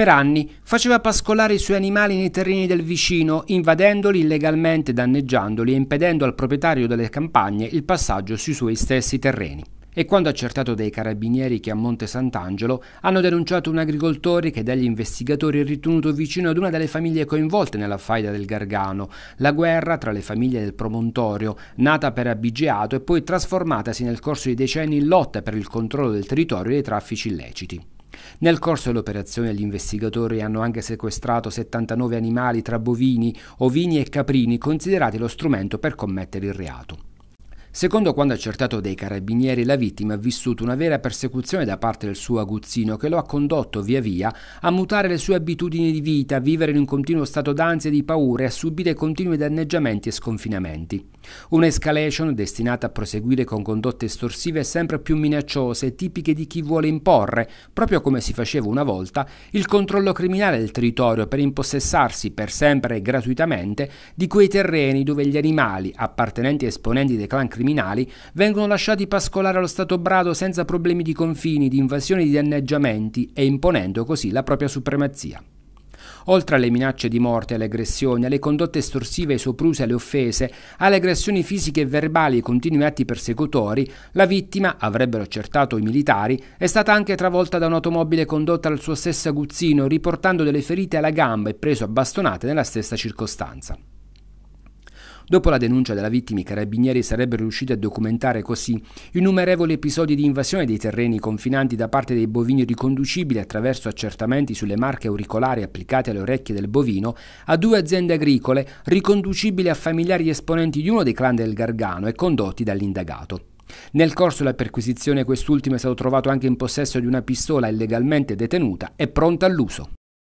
Per anni faceva pascolare i suoi animali nei terreni del vicino, invadendoli illegalmente, danneggiandoli e impedendo al proprietario delle campagne il passaggio sui suoi stessi terreni. E quando accertato dai carabinieri che a Monte Sant'Angelo hanno denunciato un agricoltore che dagli investigatori è ritenuto vicino ad una delle famiglie coinvolte nella faida del Gargano, la guerra tra le famiglie del promontorio, nata per abigeato e poi trasformatasi nel corso di decenni in lotta per il controllo del territorio e dei traffici illeciti. Nel corso dell'operazione gli investigatori hanno anche sequestrato 79 animali tra bovini, ovini e caprini considerati lo strumento per commettere il reato. Secondo quanto accertato dai carabinieri, la vittima ha vissuto una vera persecuzione da parte del suo aguzzino che lo ha condotto via via a mutare le sue abitudini di vita, a vivere in un continuo stato d'ansia e di paura e a subire continui danneggiamenti e sconfinamenti. Un'escalation destinata a proseguire con condotte estorsive sempre più minacciose, tipiche di chi vuole imporre, proprio come si faceva una volta, il controllo criminale del territorio per impossessarsi per sempre e gratuitamente di quei terreni dove gli animali, appartenenti a esponenti dei clan criminali, vengono lasciati pascolare allo stato brado senza problemi di confini, di invasioni, di danneggiamenti e imponendo così la propria supremazia. Oltre alle minacce di morte, alle aggressioni, alle condotte estorsive, ai soprusi, alle offese, alle aggressioni fisiche e verbali e continui atti persecutori, la vittima, avrebbero accertato i militari, è stata anche travolta da un'automobile condotta dal suo stesso aguzzino, riportando delle ferite alla gamba e preso a bastonate nella stessa circostanza. Dopo la denuncia della vittima, i carabinieri sarebbero riusciti a documentare così innumerevoli episodi di invasione dei terreni confinanti da parte dei bovini riconducibili attraverso accertamenti sulle marche auricolari applicate alle orecchie del bovino a due aziende agricole riconducibili a familiari esponenti di uno dei clan del Gargano e condotti dall'indagato. Nel corso della perquisizione quest'ultimo è stato trovato anche in possesso di una pistola illegalmente detenuta e pronta all'uso.